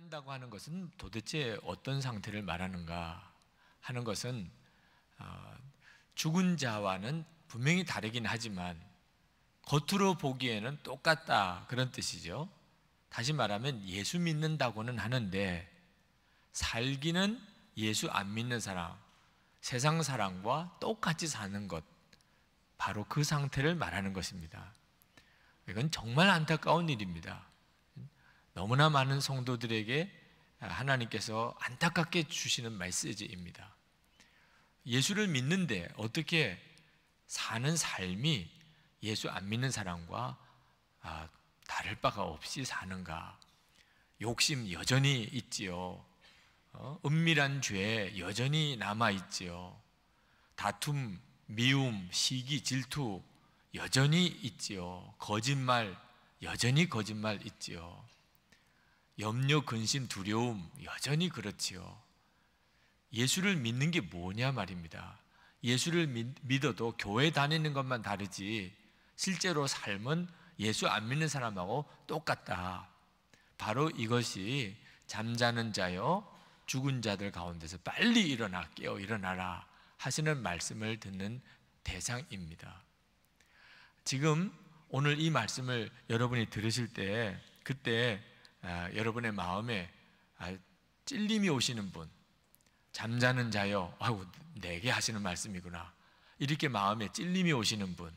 만난다고 하는 것은 도대체 어떤 상태를 말하는가 하는 것은 어, 죽은 자와는 분명히 다르긴 하지만 겉으로 보기에는 똑같다 그런 뜻이죠. 다시 말하면 예수 믿는다고는 하는데 살기는 예수 안 믿는 사람, 세상 사람과 똑같이 사는 것 바로 그 상태를 말하는 것입니다. 이건 정말 안타까운 일입니다. 너무나 많은 성도들에게 하나님께서 안타깝게 주시는 메시지입니다. 예수를 믿는데 어떻게 사는 삶이 예수 안 믿는 사람과 아, 다를 바가 없이 사는가? 욕심 여전히 있지요. 어? 은밀한 죄 여전히 남아 있지요. 다툼, 미움, 시기, 질투 여전히 있지요. 거짓말 여전히 거짓말 있지요. 염려, 근심, 두려움 여전히 그렇지요. 예수를 믿는 게 뭐냐 말입니다. 예수를 믿어도 교회 다니는 것만 다르지 실제로 삶은 예수 안 믿는 사람하고 똑같다. 바로 이것이 잠자는 자여 죽은 자들 가운데서 빨리 일어나 깨어 일어나라 하시는 말씀을 듣는 대상입니다. 지금 오늘 이 말씀을 여러분이 들으실 때 그때 아, 여러분의 마음에 아, 찔림이 오시는 분, 잠자는 자여, 아우 내게 하시는 말씀이구나. 이렇게 마음에 찔림이 오시는 분,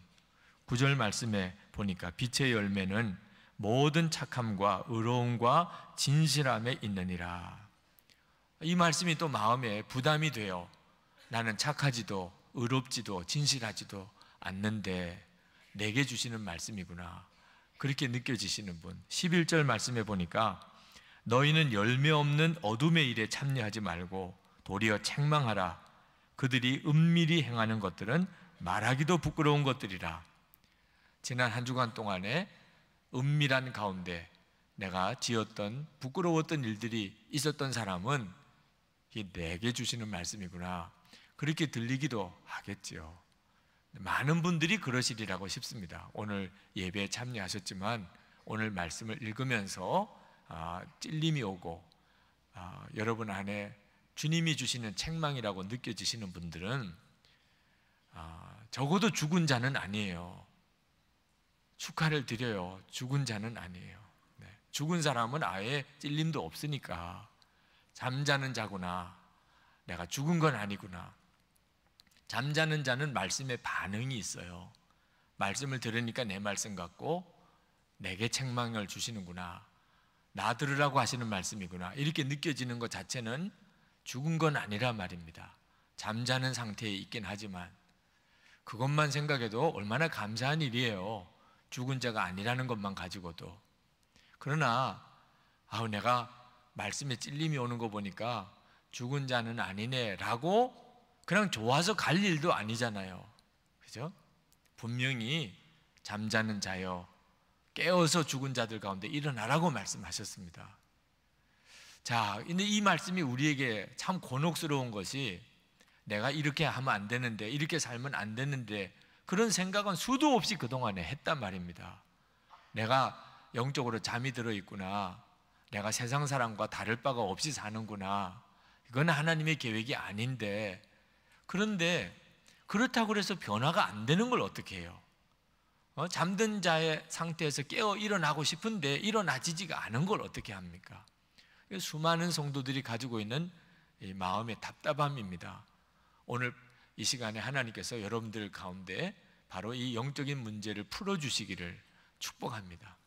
구절 말씀에 보니까 빛의 열매는 모든 착함과 의로움과 진실함에 있느니라. 이 말씀이 또 마음에 부담이 돼요. 나는 착하지도 의롭지도 진실하지도 않는데 내게 주시는 말씀이구나. 그렇게 느껴지시는 분 11절 말씀해 보니까 너희는 열매 없는 어둠의 일에 참여하지 말고 도리어 책망하라 그들이 은밀히 행하는 것들은 말하기도 부끄러운 것들이라 지난 한 주간 동안에 은밀한 가운데 내가 지었던 부끄러웠던 일들이 있었던 사람은 이 내게 주시는 말씀이구나 그렇게 들리기도 하겠지요 많은 분들이 그러시리라고 싶습니다. 오늘 예배에 참여하셨지만 오늘 말씀을 읽으면서 아, 찔림이 오고 아, 여러분 안에 주님이 주시는 책망이라고 느껴지시는 분들은 아, 적어도 죽은 자는 아니에요. 축하를 드려요. 죽은 자는 아니에요. 네. 죽은 사람은 아예 찔림도 없으니까 잠자는 자구나. 내가 죽은 건 아니구나. 잠자는 자는 말씀에 반응이 있어요. 말씀을 들으니까 내 말씀 같고 내게 책망을 주시는구나. 나 들으라고 하시는 말씀이구나. 이렇게 느껴지는 것 자체는 죽은 건 아니라 말입니다. 잠자는 상태에 있긴 하지만 그것만 생각해도 얼마나 감사한 일이에요. 죽은 자가 아니라는 것만 가지고도. 그러나 아우 내가 말씀에 찔림이 오는 거 보니까 죽은 자는 아니네라고 그냥 좋아서 갈 일도 아니잖아요. 그죠? 분명히 잠자는 자여 깨어서 죽은 자들 가운데 일어나라고 말씀하셨습니다. 자, 근데 이 말씀이 우리에게 참 곤혹스러운 것이 내가 이렇게 하면 안 되는데, 이렇게 살면 안 되는데, 그런 생각은 수도 없이 그동안에 했단 말입니다. 내가 영적으로 잠이 들어 있구나. 내가 세상 사람과 다를 바가 없이 사는구나. 이건 하나님의 계획이 아닌데, 그런데 그렇다고 해서 변화가 안 되는 걸 어떻게 해요? 어? 잠든 자의 상태에서 깨어 일어나고 싶은데 일어나지지가 않은 걸 어떻게 합니까? 수많은 성도들이 가지고 있는 마음의 답답함입니다. 오늘 이 시간에 하나님께서 여러분들 가운데 바로 이 영적인 문제를 풀어주시기를 축복합니다.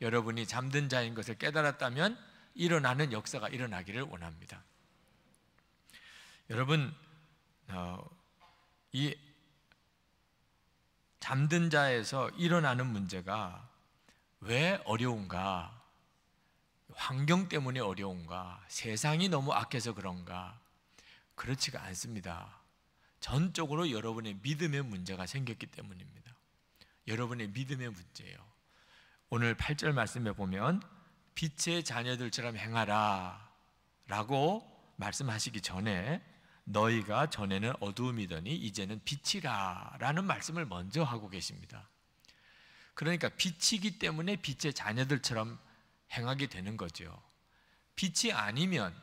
여러분이 잠든 자인 것을 깨달았다면 일어나는 역사가 일어나기를 원합니다. 여러분, 어, 이 잠든 자에서 일어나는 문제가 왜 어려운가? 환경 때문에 어려운가? 세상이 너무 악해서 그런가? 그렇지가 않습니다. 전적으로 여러분의 믿음의 문제가 생겼기 때문입니다. 여러분의 믿음의 문제예요. 오늘 8절 말씀에 보면 빛의 자녀들처럼 행하라 라고 말씀하시기 전에 너희가 전에는 어두움이더니 이제는 빛이라 라는 말씀을 먼저 하고 계십니다. 그러니까 빛이기 때문에 빛의 자녀들처럼 행하게 되는 거죠. 빛이 아니면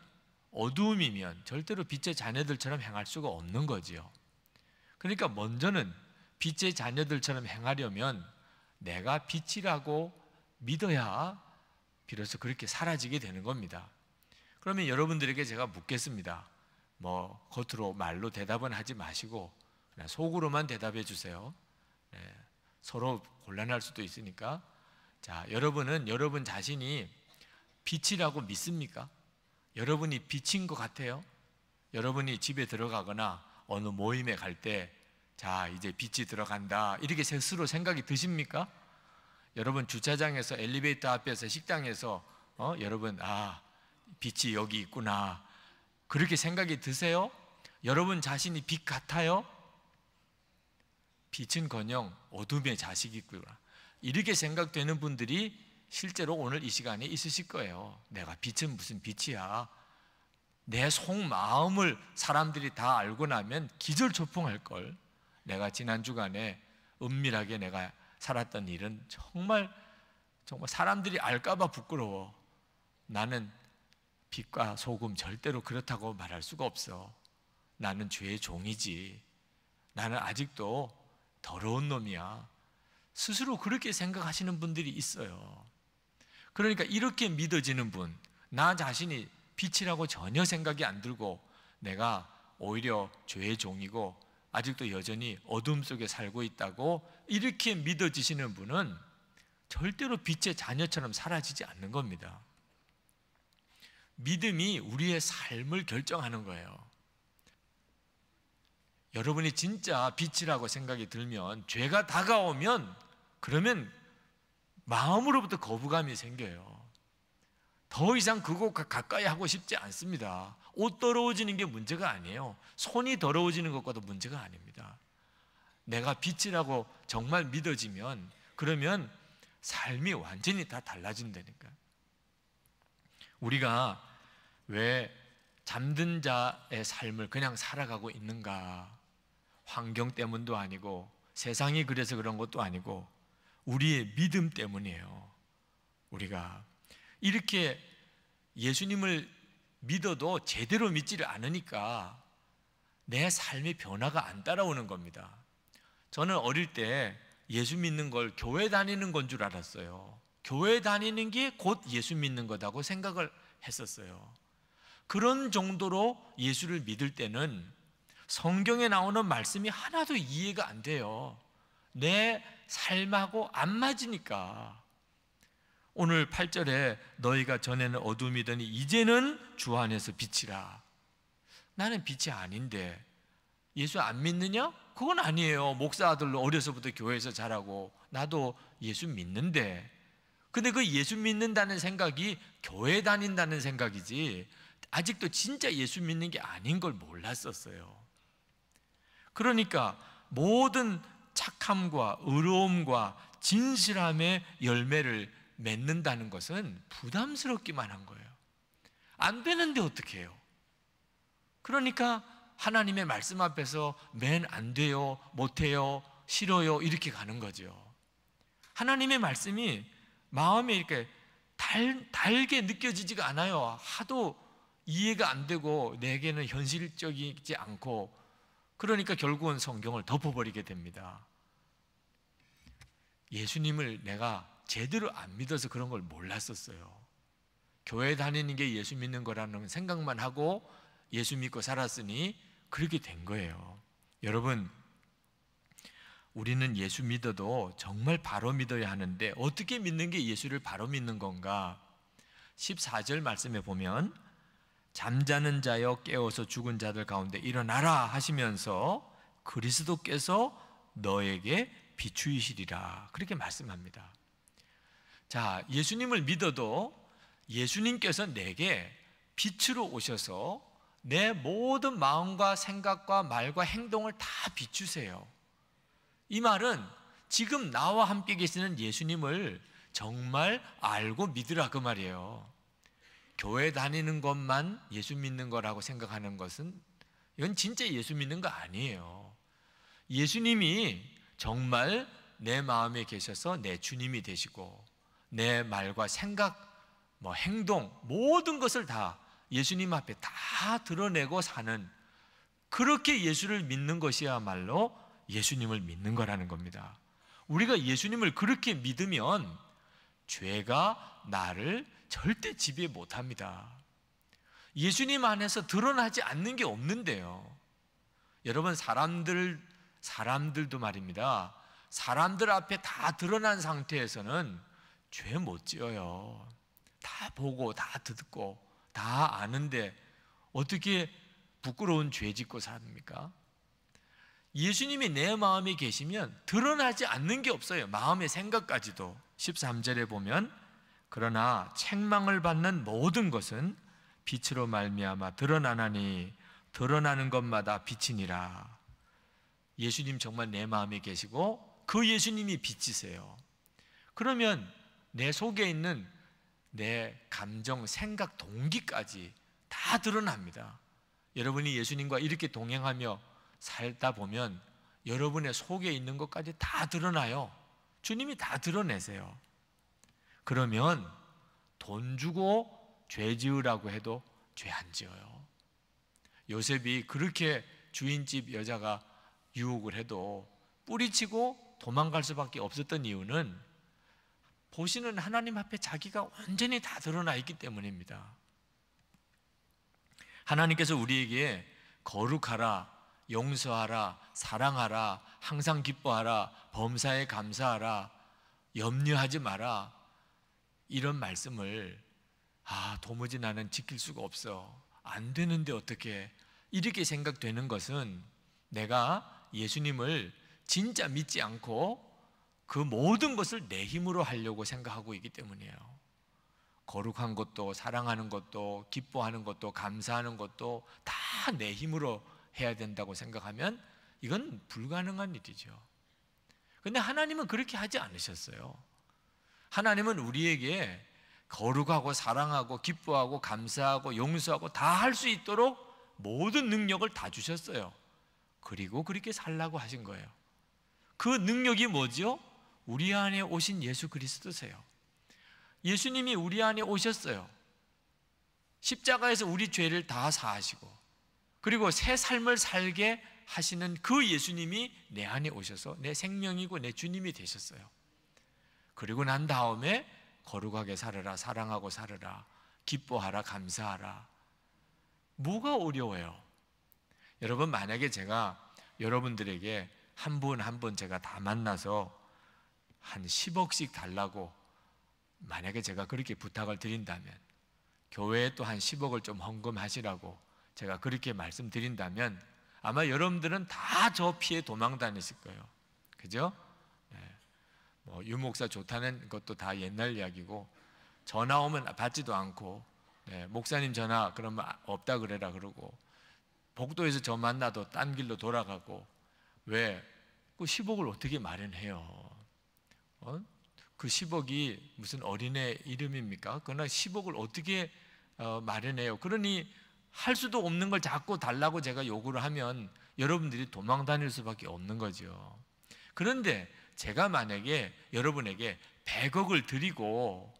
어두움이면 절대로 빛의 자녀들처럼 행할 수가 없는 거지요. 그러니까 먼저는 빛의 자녀들처럼 행하려면 내가 빛이라고 믿어야 비로소 그렇게 사라지게 되는 겁니다. 그러면 여러분들에게 제가 묻겠습니다. 뭐 겉으로 말로 대답은 하지 마시고 속으로만 대답해 주세요. 네, 서로 곤란할 수도 있으니까 자 여러분은 여러분 자신이 빛이라고 믿습니까? 여러분이 빛인 것 같아요? 여러분이 집에 들어가거나 어느 모임에 갈 때 자 이제 빛이 들어간다 이렇게 스스로 생각이 드십니까? 여러분 주차장에서 엘리베이터 앞에서 식당에서 어 여러분 아 빛이 여기 있구나 그렇게 생각이 드세요? 여러분 자신이 빛 같아요? 빛은커녕 어둠의 자식이구나. 이렇게 생각되는 분들이 실제로 오늘 이 시간에 있으실 거예요. 내가 빛은 무슨 빛이야? 내 속마음을 사람들이 다 알고 나면 기절초풍할 걸. 내가 지난 주간에 은밀하게 내가 살았던 일은 정말 정말 사람들이 알까봐 부끄러워. 나는 빛과 소금 절대로 그렇다고 말할 수가 없어. 나는 죄의 종이지. 나는 아직도 더러운 놈이야. 스스로 그렇게 생각하시는 분들이 있어요. 그러니까 이렇게 믿어지는 분, 나 자신이 빛이라고 전혀 생각이 안 들고 내가 오히려 죄의 종이고 아직도 여전히 어둠 속에 살고 있다고 이렇게 믿어지시는 분은 절대로 빛의 자녀처럼 사라지지 않는 겁니다. 믿음이 우리의 삶을 결정하는 거예요. 여러분이 진짜 빛이라고 생각이 들면 죄가 다가오면 그러면 마음으로부터 거부감이 생겨요. 더 이상 그곳 가까이 하고 싶지 않습니다. 옷 더러워지는 게 문제가 아니에요. 손이 더러워지는 것과도 문제가 아닙니다. 내가 빛이라고 정말 믿어지면 그러면 삶이 완전히 다 달라진다니까. 우리가 왜 잠든 자의 삶을 그냥 살아가고 있는가? 환경 때문도 아니고 세상이 그래서 그런 것도 아니고 우리의 믿음 때문이에요. 우리가 이렇게 예수님을 믿어도 제대로 믿지를 않으니까 내 삶의 변화가 안 따라오는 겁니다. 저는 어릴 때 예수 믿는 걸 교회 다니는 건 줄 알았어요. 교회 다니는 게 곧 예수 믿는 거다고 생각을 했었어요. 그런 정도로 예수를 믿을 때는 성경에 나오는 말씀이 하나도 이해가 안 돼요. 내 삶하고 안 맞으니까. 오늘 8절에 너희가 전에는 어둠이더니 이제는 주 안에서 빛이라. 나는 빛이 아닌데 예수 안 믿느냐? 그건 아니에요. 목사 아들로 어려서부터 교회에서 자라고 나도 예수 믿는데 근데 그 예수 믿는다는 생각이 교회 다닌다는 생각이지 아직도 진짜 예수 믿는 게 아닌 걸 몰랐었어요. 그러니까 모든 착함과 의로움과 진실함의 열매를 맺는다는 것은 부담스럽기만 한 거예요. 안 되는데 어떻게 해요? 그러니까 하나님의 말씀 앞에서 맨 안 돼요, 못 해요, 싫어요 이렇게 가는 거죠. 하나님의 말씀이 마음에 이렇게 달, 달게 느껴지지가 않아요. 하도 이해가 안 되고 내게는 현실적이지 않고 그러니까 결국은 성경을 덮어버리게 됩니다. 예수님을 내가 제대로 안 믿어서 그런 걸 몰랐었어요. 교회 다니는 게 예수 믿는 거라는 생각만 하고 예수 믿고 살았으니 그렇게 된 거예요. 여러분, 우리는 예수 믿어도 정말 바로 믿어야 하는데 어떻게 믿는 게 예수를 바로 믿는 건가? 14절 말씀에 보면 잠자는 자여 깨어서 죽은 자들 가운데 일어나라 하시면서 그리스도께서 너에게 비추이시리라 그렇게 말씀합니다. 자, 예수님을 믿어도 예수님께서 내게 빛으로 오셔서 내 모든 마음과 생각과 말과 행동을 다 비추세요. 이 말은 지금 나와 함께 계시는 예수님을 정말 알고 믿으라 그 말이에요. 교회 다니는 것만 예수 믿는 거라고 생각하는 것은 이건 진짜 예수 믿는 거 아니에요. 예수님이 정말 내 마음에 계셔서 내 주님이 되시고 내 말과 생각, 뭐 행동 모든 것을 다 예수님 앞에 다 드러내고 사는 그렇게 예수를 믿는 것이야말로 예수님을 믿는 거라는 겁니다. 우리가 예수님을 그렇게 믿으면 죄가 나를 절대 지배 못합니다. 예수님 안에서 드러나지 않는 게 없는데요. 여러분 사람들 사람들도 말입니다. 사람들 앞에 다 드러난 상태에서는 죄 못 지어요. 다 보고 다 듣고 다 아는데 어떻게 부끄러운 죄 짓고 삽니까? 예수님이 내 마음에 계시면 드러나지 않는 게 없어요. 마음의 생각까지도. 13절에 보면 그러나 책망을 받는 모든 것은 빛으로 말미암아 드러나나니 드러나는 것마다 빛이니라. 예수님 정말 내 마음에 계시고 그 예수님이 빛이세요. 그러면 내 속에 있는 내 감정, 생각, 동기까지 다 드러납니다. 여러분이 예수님과 이렇게 동행하며 살다 보면 여러분의 속에 있는 것까지 다 드러나요. 주님이 다 드러내세요. 그러면 돈 주고 죄 지으라고 해도 죄 안 지어요. 요셉이 그렇게 주인집 여자가 유혹을 해도 뿌리치고 도망갈 수밖에 없었던 이유는 보시는 하나님 앞에 자기가 완전히 다 드러나 있기 때문입니다. 하나님께서 우리에게 거룩하라, 용서하라, 사랑하라, 항상 기뻐하라, 범사에 감사하라, 염려하지 마라, 이런 말씀을 아, 도무지 나는 지킬 수가 없어. 안 되는데 어떻게 이렇게 생각되는 것은 내가 예수님을 진짜 믿지 않고 그 모든 것을 내 힘으로 하려고 생각하고 있기 때문이에요. 거룩한 것도 사랑하는 것도 기뻐하는 것도 감사하는 것도 다 내 힘으로 해야 된다고 생각하면 이건 불가능한 일이죠. 근데 하나님은 그렇게 하지 않으셨어요. 하나님은 우리에게 거룩하고 사랑하고 기뻐하고 감사하고 용서하고 다 할 수 있도록 모든 능력을 다 주셨어요. 그리고 그렇게 살라고 하신 거예요. 그 능력이 뭐지 우리 안에 오신 예수 그리스도세요. 예수님이 우리 안에 오셨어요. 십자가에서 우리 죄를 다 사하시고 그리고 새 삶을 살게 하시는 그 예수님이 내 안에 오셔서 내 생명이고 내 주님이 되셨어요. 그리고 난 다음에 거룩하게 살아라 사랑하고 살아라 기뻐하라, 감사하라. 뭐가 어려워요? 여러분, 만약에 제가 여러분들에게 한분 한분 한 분 제가 다 만나서 한 10억씩 달라고 만약에 제가 그렇게 부탁을 드린다면 교회에 또 한 10억을 좀 헌금하시라고 제가 그렇게 말씀드린다면 아마 여러분들은 다 저 피해 도망 다녔을 거예요. 그죠? 어, 유목사 좋다는 것도 다 옛날 이야기고 전화 오면 받지도 않고 네, 목사님 전화 그러면 아, 없다 그래라 그러고 복도에서 저 만나도 딴 길로 돌아가고 왜 그 10억을 어떻게 마련해요? 어? 그 10억이 무슨 어린애 이름입니까? 그러나 10억을 어떻게 어, 마련해요? 그러니 할 수도 없는 걸 자꾸 달라고 제가 요구를 하면 여러분들이 도망 다닐 수밖에 없는 거죠. 그런데 제가 만약에 여러분에게 100억을 드리고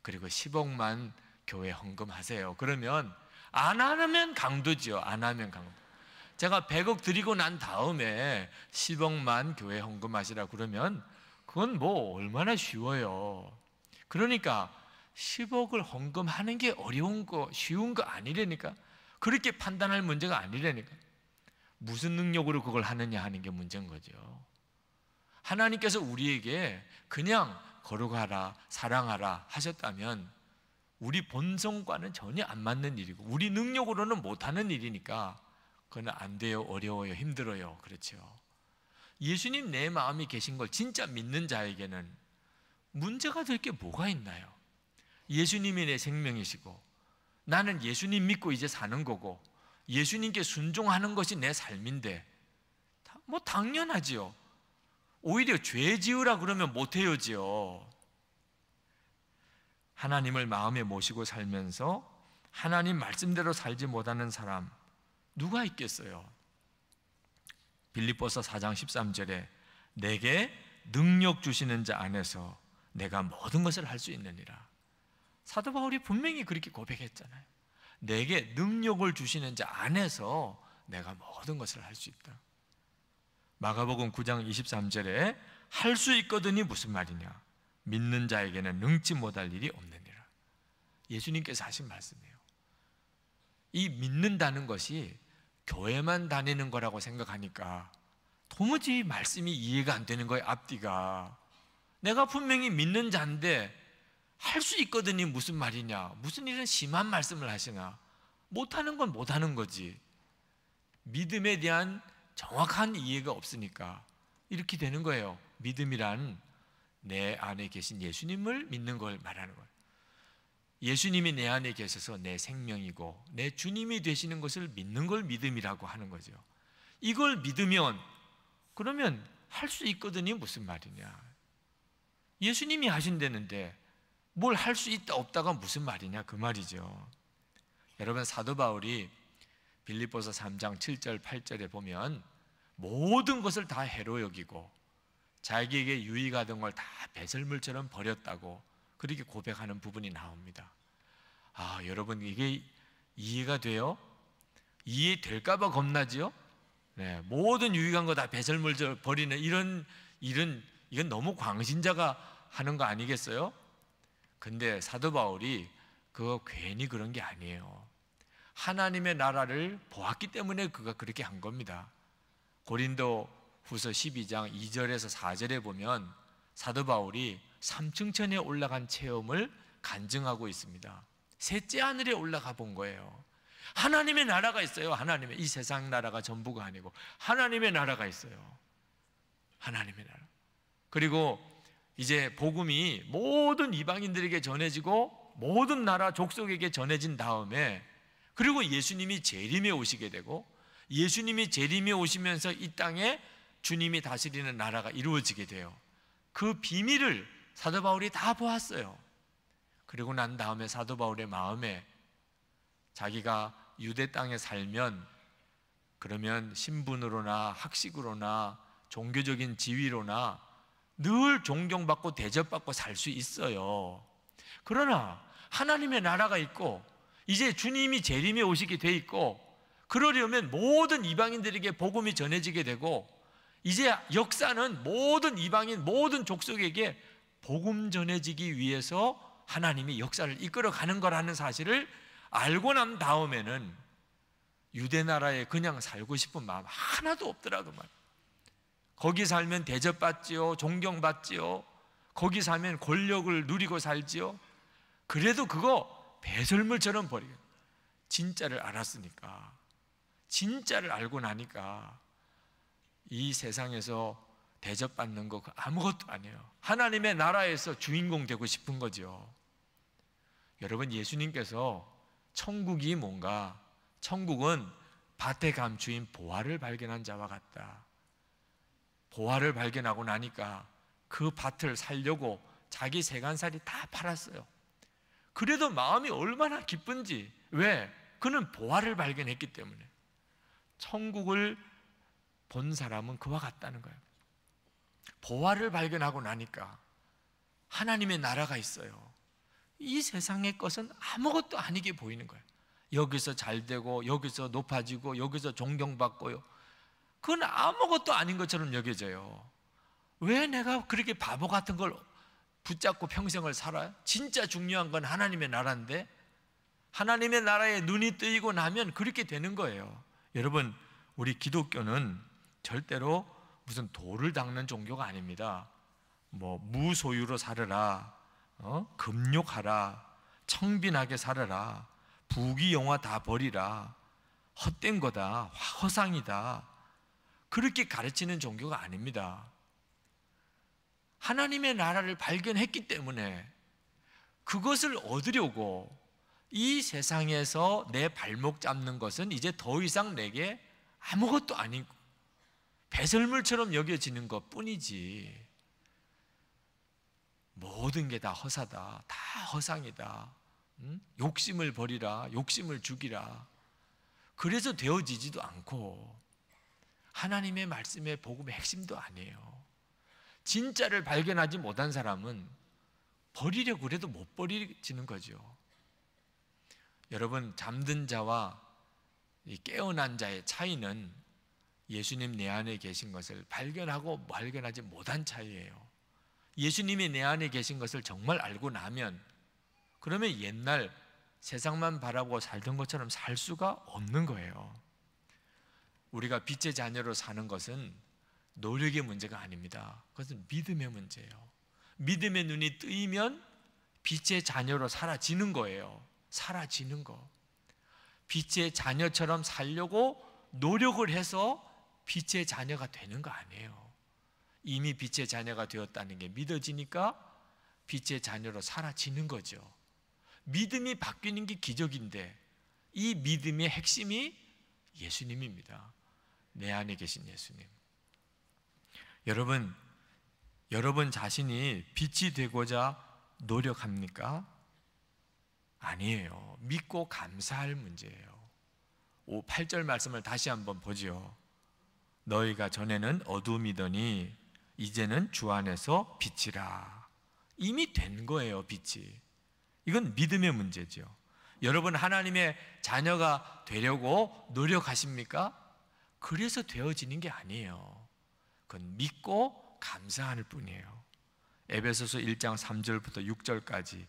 그리고 10억만 교회 헌금하세요. 그러면 안 하면 강도지안 하면 강도. 제가 100억 드리고 난 다음에 10억만 교회 헌금하시라 그러면 그건 뭐 얼마나 쉬워요. 그러니까 10억을 헌금하는 게 어려운 거, 쉬운 거 아니라니까. 그렇게 판단할 문제가 아니라니까. 무슨 능력으로 그걸 하느냐 하는 게 문제인 거죠. 하나님께서 우리에게 그냥 걸어가라, 사랑하라 하셨다면 우리 본성과는 전혀 안 맞는 일이고 우리 능력으로는 못하는 일이니까 그건 안 돼요, 어려워요, 힘들어요. 그렇죠. 예수님 내 마음이 계신 걸 진짜 믿는 자에게는 문제가 될 게 뭐가 있나요? 예수님이 내 생명이시고 나는 예수님 믿고 이제 사는 거고 예수님께 순종하는 것이 내 삶인데 뭐 당연하지요. 오히려 죄 지으라 그러면 못해어지요 하나님을 마음에 모시고 살면서 하나님 말씀대로 살지 못하는 사람 누가 있겠어요? 빌립보서 4장 13절에 내게 능력 주시는 자 안에서 내가 모든 것을 할 수 있느니라. 사도 바울이 분명히 그렇게 고백했잖아요. 내게 능력을 주시는 자 안에서 내가 모든 것을 할 수 있다. 마가복음 9장 23절에 할 수 있거든이 무슨 말이냐? 믿는 자에게는 능치 못할 일이 없느니라. 예수님께서 하신 말씀이에요. 이 믿는다는 것이 교회만 다니는 거라고 생각하니까 도무지 말씀이 이해가 안 되는 거예요, 앞뒤가. 내가 분명히 믿는 자인데 할 수 있거든이 무슨 말이냐? 무슨 일런 심한 말씀을 하시나? 못하는 건 못하는 거지. 믿음에 대한 정확한 이해가 없으니까 이렇게 되는 거예요. 믿음이란 내 안에 계신 예수님을 믿는 걸 말하는 거예요. 예수님이 내 안에 계셔서 내 생명이고 내 주님이 되시는 것을 믿는 걸 믿음이라고 하는 거죠. 이걸 믿으면 그러면 할 수 있거든요. 무슨 말이냐. 예수님이 하신다는데 뭘 할 수 있다 없다가 무슨 말이냐 그 말이죠. 여러분 사도 바울이 빌립보서 3장 7절 8절에 보면 모든 것을 다 해로 여기고 자기에게 유익하던 걸 다 배설물처럼 버렸다고 그렇게 고백하는 부분이 나옵니다. 아, 여러분 이게 이해가 돼요? 이해될까 봐 겁나지요? 네, 모든 유익한 거 다 배설물 버리는 이런 이런 이건 너무 광신자가 하는 거 아니겠어요? 근데 사도 바울이 그거 괜히 그런 게 아니에요. 하나님의 나라를 보았기 때문에 그가 그렇게 한 겁니다. 고린도 후서 12장 2절에서 4절에 보면 사도 바울이 삼층천에 올라간 체험을 간증하고 있습니다. 셋째 하늘에 올라가 본 거예요. 하나님의 나라가 있어요. 하나님의 이 세상 나라가 전부가 아니고 하나님의 나라가 있어요. 하나님의 나라. 그리고 이제 복음이 모든 이방인들에게 전해지고 모든 나라 족속에게 전해진 다음에 그리고 예수님이 재림에 오시게 되고 예수님이 재림에 오시면서 이 땅에 주님이 다스리는 나라가 이루어지게 돼요. 그 비밀을 사도 바울이 다 보았어요. 그리고 난 다음에 사도 바울의 마음에 자기가 유대 땅에 살면 그러면 신분으로나 학식으로나 종교적인 지위로나 늘 존경받고 대접받고 살 수 있어요. 그러나 하나님의 나라가 있고 이제 주님이 재림에 오시게 돼 있고 그러려면 모든 이방인들에게 복음이 전해지게 되고 이제 역사는 모든 이방인 모든 족속에게 복음 전해지기 위해서 하나님이 역사를 이끌어 가는 거라는 사실을 알고 난 다음에는 유대 나라에 그냥 살고 싶은 마음 하나도 없더라고만. 거기 살면 대접받지요, 존경받지요. 거기 살면 권력을 누리고 살지요. 그래도 그거 배설물처럼 버리게 진짜를 알았으니까 진짜를 알고 나니까 이 세상에서 대접받는 거 아무것도 아니에요. 하나님의 나라에서 주인공 되고 싶은 거죠. 여러분 예수님께서 천국이 뭔가 천국은 밭에 감추인 보화를 발견한 자와 같다. 보화를 발견하고 나니까 그 밭을 살려고 자기 세간살이 다 팔았어요. 그래도 마음이 얼마나 기쁜지. 왜? 그는 보화를 발견했기 때문에. 천국을 본 사람은 그와 같다는 거예요. 보화를 발견하고 나니까 하나님의 나라가 있어요. 이 세상의 것은 아무것도 아니게 보이는 거예요. 여기서 잘 되고, 여기서 높아지고, 여기서 존경받고요. 그건 아무것도 아닌 것처럼 여겨져요. 왜 내가 그렇게 바보 같은 걸 붙잡고 평생을 살아요? 진짜 중요한 건 하나님의 나라인데 하나님의 나라에 눈이 뜨이고 나면 그렇게 되는 거예요. 여러분, 우리 기독교는 절대로 무슨 도를 닦는 종교가 아닙니다. 뭐 무소유로 살아라, 어? 금욕하라, 청빈하게 살아라, 부귀영화 다 버리라, 헛된 거다, 화 허상이다. 그렇게 가르치는 종교가 아닙니다. 하나님의 나라를 발견했기 때문에 그것을 얻으려고 이 세상에서 내 발목 잡는 것은 이제 더 이상 내게 아무것도 아니고 배설물처럼 여겨지는 것 뿐이지. 모든 게 다 허사다. 다 허상이다. 응? 욕심을 버리라. 욕심을 죽이라. 그래서 되어지지도 않고 하나님의 말씀의 복음의 핵심도 아니에요. 진짜를 발견하지 못한 사람은 버리려고 그래도 못 버리지는 거죠. 여러분, 잠든 자와 깨어난 자의 차이는 예수님 내 안에 계신 것을 발견하고 발견하지 못한 차이예요. 예수님이 내 안에 계신 것을 정말 알고 나면 그러면 옛날 세상만 바라보고 살던 것처럼 살 수가 없는 거예요. 우리가 빛의 자녀로 사는 것은 노력의 문제가 아닙니다. 그것은 믿음의 문제예요. 믿음의 눈이 뜨이면 빛의 자녀로 사라지는 거예요. 사라지는 거. 빛의 자녀처럼 살려고 노력을 해서 빛의 자녀가 되는 거 아니에요. 이미 빛의 자녀가 되었다는 게 믿어지니까 빛의 자녀로 사라지는 거죠. 믿음이 바뀌는 게 기적인데 이 믿음의 핵심이 예수님입니다. 내 안에 계신 예수님. 여러분, 여러분 자신이 빛이 되고자 노력합니까? 아니에요. 믿고 감사할 문제예요. 5, 8절 말씀을 다시 한번 보지요. 너희가 전에는 어둠이더니 이제는 주 안에서 빛이라. 이미 된 거예요, 빛이. 이건 믿음의 문제죠. 여러분 하나님의 자녀가 되려고 노력하십니까? 그래서 되어지는 게 아니에요. 그건 믿고 감사할 뿐이에요. 에베소서 1장 3절부터 6절까지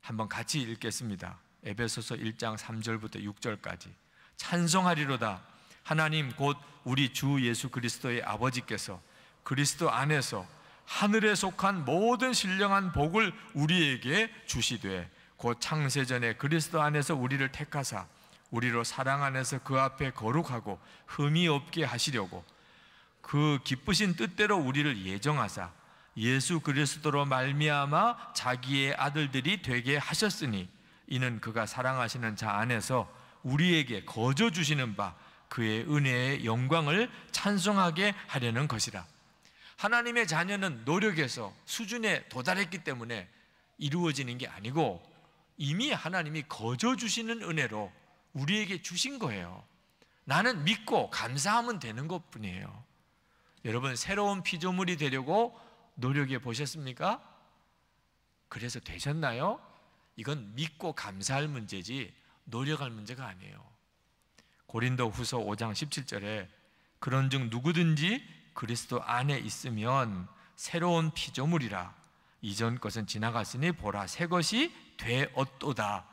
한번 같이 읽겠습니다. 에베소서 1장 3절부터 6절까지 찬송하리로다 하나님 곧 우리 주 예수 그리스도의 아버지께서 그리스도 안에서 하늘에 속한 모든 신령한 복을 우리에게 주시되 곧 창세전에 그리스도 안에서 우리를 택하사 우리로 사랑 안에서 그 앞에 거룩하고 흠이 없게 하시려고 그 기쁘신 뜻대로 우리를 예정하사 예수 그리스도로 말미암아 자기의 아들들이 되게 하셨으니 이는 그가 사랑하시는 자 안에서 우리에게 거저 주시는 바 그의 은혜의 영광을 찬송하게 하려는 것이라. 하나님의 자녀는 노력해서 수준에 도달했기 때문에 이루어지는 게 아니고 이미 하나님이 거저 주시는 은혜로 우리에게 주신 거예요. 나는 믿고 감사하면 되는 것 뿐이에요. 여러분 새로운 피조물이 되려고 노력해 보셨습니까? 그래서 되셨나요? 이건 믿고 감사할 문제지 노력할 문제가 아니에요. 고린도 후서 5장 17절에 그런즉 누구든지 그리스도 안에 있으면 새로운 피조물이라 이전 것은 지나갔으니 보라 새 것이 되었도다.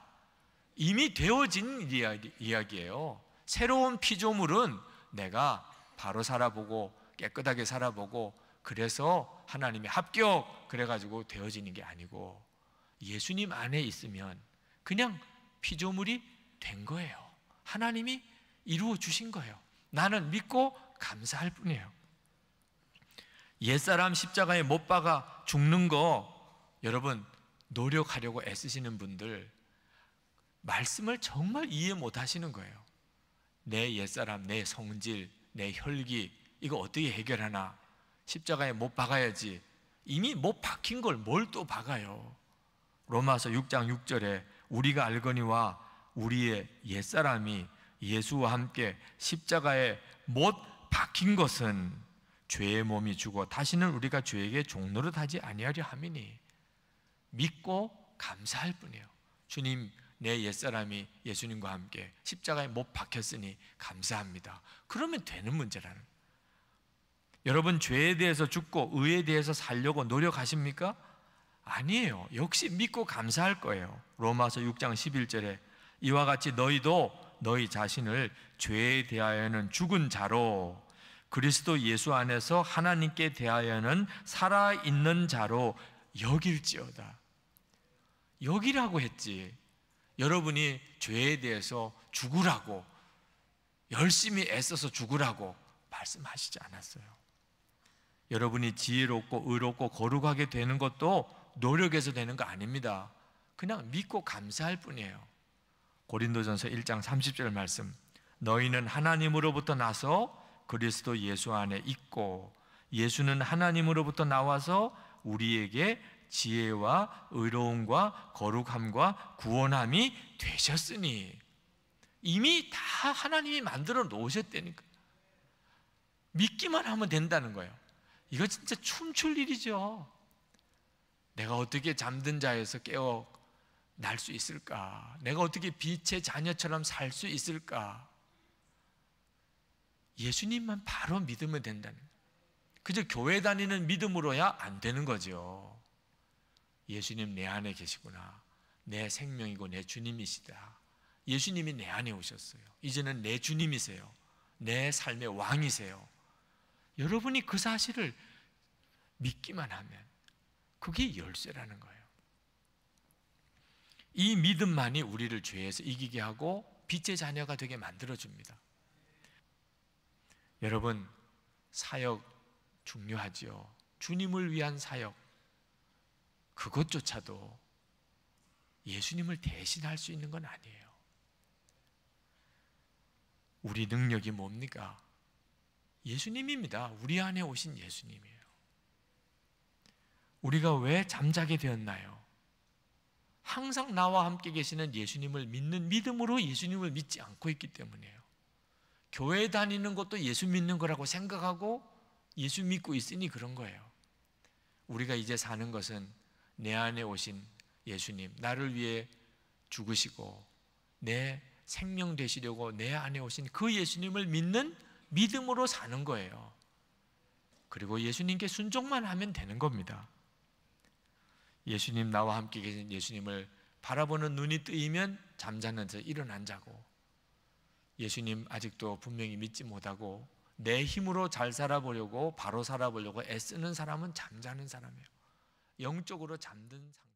이미 되어진 이야기, 이야기예요. 새로운 피조물은 내가 바로 살아보고 깨끗하게 살아보고 그래서 하나님이 합격 그래가지고 되어지는 게 아니고 예수님 안에 있으면 그냥 피조물이 된 거예요. 하나님이 이루어 주신 거예요. 나는 믿고 감사할 뿐이에요. 옛사람 십자가에 못 박아 죽는 거 여러분 노력하려고 애쓰시는 분들 말씀을 정말 이해 못 하시는 거예요. 내 옛사람, 내 성질, 내 혈기, 이거 어떻게 해결하나? 십자가에 못 박아야지. 이미 못 박힌 걸 뭘 또 박아요? 로마서 6장 6절에 우리가 알거니와 우리의 옛사람이 예수와 함께 십자가에 못 박힌 것은 죄의 몸이 죽어 다시는 우리가 죄에게 종로를하지 아니하려 함이니 믿고 감사할 뿐이에요. 주님 내 옛사람이 예수님과 함께 십자가에 못 박혔으니 감사합니다. 그러면 되는 문제라는 여러분 죄에 대해서 죽고 의에 대해서 살려고 노력하십니까? 아니에요. 역시 믿고 감사할 거예요. 로마서 6장 11절에 이와 같이 너희도 너희 자신을 죄에 대하여는 죽은 자로 그리스도 예수 안에서 하나님께 대하여는 살아 있는 자로 여길지어다. 여기라고 했지. 여러분이 죄에 대해서 죽으라고 열심히 애써서 죽으라고 말씀하시지 않았어요. 여러분이 지혜롭고 의롭고 거룩하게 되는 것도 노력해서 되는 거 아닙니다. 그냥 믿고 감사할 뿐이에요. 고린도전서 1장 30절 말씀. 너희는 하나님으로부터 나서 그리스도 예수 안에 있고 예수는 하나님으로부터 나와서 우리에게 지혜와 의로움과 거룩함과 구원함이 되셨으니 이미 다 하나님이 만들어 놓으셨다니까. 믿기만 하면 된다는 거예요. 이거 진짜 춤출 일이죠. 내가 어떻게 잠든 자에서 깨어 날 수 있을까? 내가 어떻게 빛의 자녀처럼 살 수 있을까? 예수님만 바로 믿으면 된다는 거예요. 그저 교회 다니는 믿음으로야 안 되는 거죠. 예수님 내 안에 계시구나. 내 생명이고 내 주님이시다. 예수님이 내 안에 오셨어요. 이제는 내 주님이세요. 내 삶의 왕이세요. 여러분이 그 사실을 믿기만 하면 그게 열쇠라는 거예요. 이 믿음만이 우리를 죄에서 이기게 하고 빛의 자녀가 되게 만들어줍니다. 여러분, 사역 중요하지요. 주님을 위한 사역. 그것조차도 예수님을 대신할 수 있는 건 아니에요. 우리 능력이 뭡니까? 예수님입니다. 우리 안에 오신 예수님이에요. 우리가 왜 잠자게 되었나요? 항상 나와 함께 계시는 예수님을 믿는 믿음으로 예수님을 믿지 않고 있기 때문이에요. 교회 다니는 것도 예수 믿는 거라고 생각하고 예수 믿고 있으니 그런 거예요. 우리가 이제 사는 것은 내 안에 오신 예수님, 나를 위해 죽으시고 내 생명 되시려고 내 안에 오신 그 예수님을 믿는 믿음으로 사는 거예요. 그리고 예수님께 순종만 하면 되는 겁니다. 예수님 나와 함께 계신 예수님을 바라보는 눈이 뜨이면 잠자는 자 일어난 자고 예수님 아직도 분명히 믿지 못하고 내 힘으로 잘 살아보려고 바로 살아보려고 애쓰는 사람은 잠자는 사람이에요. 영적으로 잠든 상태.